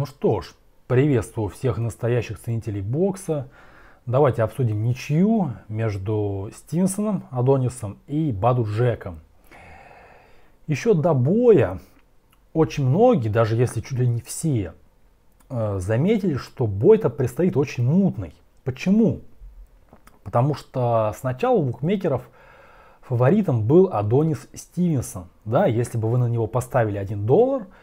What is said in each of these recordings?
Ну что ж, приветствую всех настоящих ценителей бокса. Давайте обсудим ничью между Стинсоном, Адонисом и Баду Джеком. Еще до боя очень многие, даже если чуть ли не все, э, заметили, что бой-то предстоит очень мутный. Почему? Потому что сначала у букмекеров фаворитом был Адонис Стивенсон. Да, если бы вы на него поставили 1 доллар –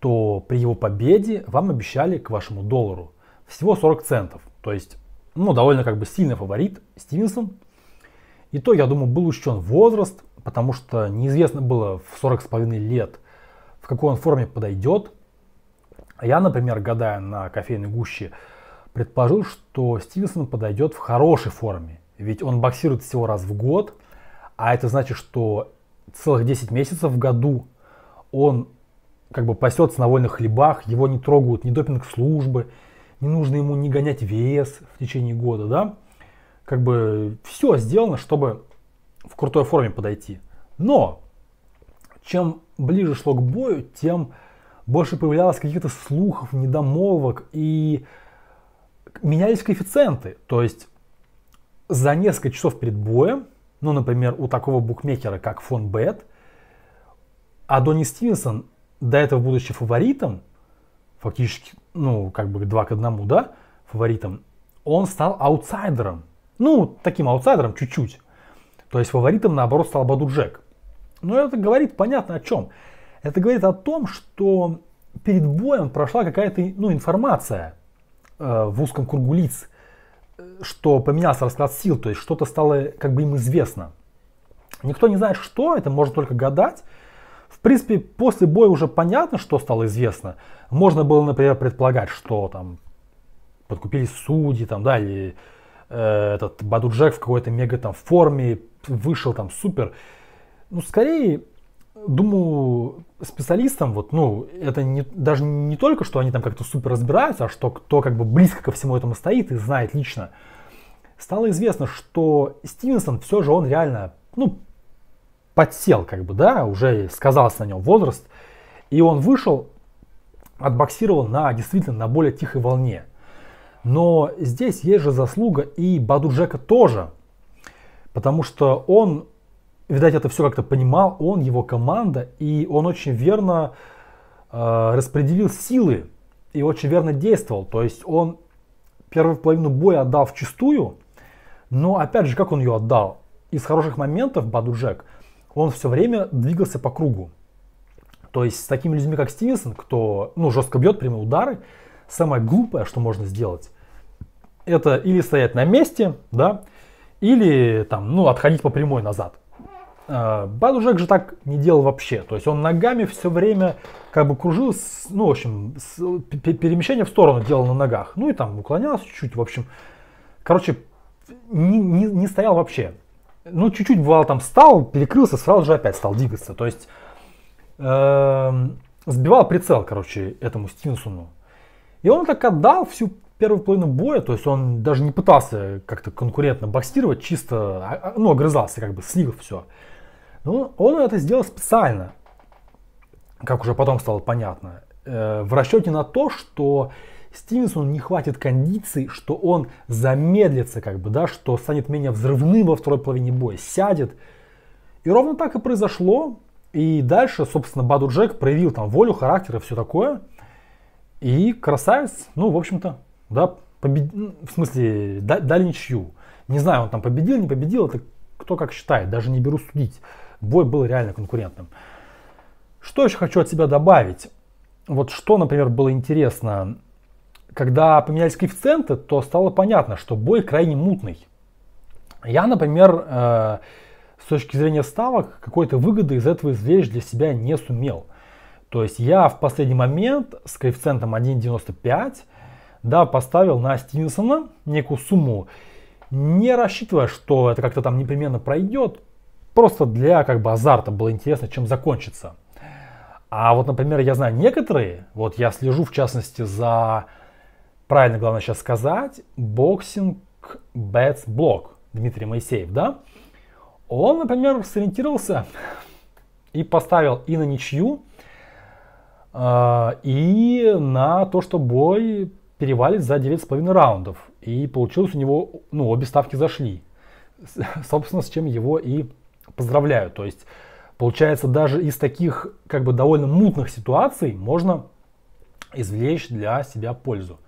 то при его победе вам обещали к вашему доллару всего 40 центов. То есть, ну, довольно как бы сильный фаворит Стивенсон. И то, я думаю, был учтен возраст, потому что неизвестно было в с половиной лет, в какой он форме подойдет. я, например, гадая на кофейной гуще, предположил, что Стивенсон подойдет в хорошей форме. Ведь он боксирует всего раз в год, а это значит, что целых 10 месяцев в году он как бы пасется на вольных хлебах, его не трогают ни допинг-службы, не нужно ему не гонять вес в течение года, да. Как бы все сделано, чтобы в крутой форме подойти. Но чем ближе шло к бою, тем больше появлялось каких-то слухов, недомолвок и менялись коэффициенты. То есть за несколько часов перед боем, ну, например, у такого букмекера, как Фон Бет, Адонис Стивенсон до этого будучи фаворитом, фактически, ну, как бы два к одному, да, фаворитом, он стал аутсайдером. Ну, таким аутсайдером чуть-чуть. То есть фаворитом, наоборот, стал Баду Джек. Но это говорит понятно о чем. Это говорит о том, что перед боем прошла какая-то ну, информация э, в узком кругу лиц, э, что поменялся расклад сил, то есть что-то стало как бы им известно. Никто не знает, что, это можно только гадать. В принципе, после боя уже понятно, что стало известно. Можно было, например, предполагать, что там подкупили судьи, там, да, или э, этот Баду Джек в какой-то мега там форме вышел там супер. Ну, скорее, думаю, специалистам, вот, ну, это не, даже не только, что они там как-то супер разбираются, а что кто как бы близко ко всему этому стоит и знает лично. Стало известно, что Стивенсон все же он реально, ну, подсел, как бы, да, уже сказался на нем возраст. И он вышел, отбоксировал на, действительно, на более тихой волне. Но здесь есть же заслуга и Баду Джека тоже, потому что он, видать, это все как-то понимал, он, его команда, и он очень верно э, распределил силы и очень верно действовал. То есть он первую половину боя отдал в чистую, но опять же, как он ее отдал? Из хороших моментов Баду Джек – он все время двигался по кругу. То есть с такими людьми, как Стивенсон, кто ну, жестко бьет прямые удары, самое глупое, что можно сделать, это или стоять на месте, да, или там, ну, отходить по прямой назад. А, Бадужек же так не делал вообще. То есть он ногами все время как бы кружил, ну, в общем, перемещение в сторону делал на ногах. Ну и там уклонялся чуть-чуть, в общем. Короче, не, не, не стоял вообще ну, чуть-чуть бывало там стал, перекрылся, сразу же опять стал двигаться. То есть э, сбивал прицел, короче, этому Стинсону. И он так отдал всю первую половину боя, то есть он даже не пытался как-то конкурентно боксировать, чисто, а, а, ну, огрызался, как бы слил все. Но ну, он это сделал специально, как уже потом стало понятно, э, в расчете на то, что Стивенсону не хватит кондиций, что он замедлится, как бы, да, что станет менее взрывным во второй половине боя, сядет. И ровно так и произошло. И дальше, собственно, Баду Джек проявил там волю, характер и все такое. И красавец, ну, в общем-то, да, побед... Ну, в смысле, да, дали ничью. Не знаю, он там победил, не победил, это кто как считает, даже не беру судить. Бой был реально конкурентным. Что еще хочу от себя добавить? Вот что, например, было интересно когда поменялись коэффициенты, то стало понятно, что бой крайне мутный. Я, например, э, с точки зрения ставок, какой-то выгоды из этого извлечь для себя не сумел. То есть я в последний момент с коэффициентом 1.95 да, поставил на Стивенсона некую сумму, не рассчитывая, что это как-то там непременно пройдет, просто для как бы азарта было интересно, чем закончится. А вот, например, я знаю некоторые, вот я слежу в частности за правильно, главное сейчас сказать, боксинг Бэтс Блок, Дмитрий Моисеев, да? Он, например, сориентировался и поставил и на ничью, а, и на то, что бой перевалит за 9,5 раундов. И получилось у него, ну, обе ставки зашли. Собственно, с чем его и поздравляю. То есть, получается, даже из таких, как бы, довольно мутных ситуаций можно извлечь для себя пользу.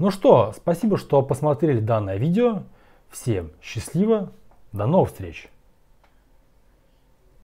Ну что, спасибо, что посмотрели данное видео. Всем счастливо, до новых встреч!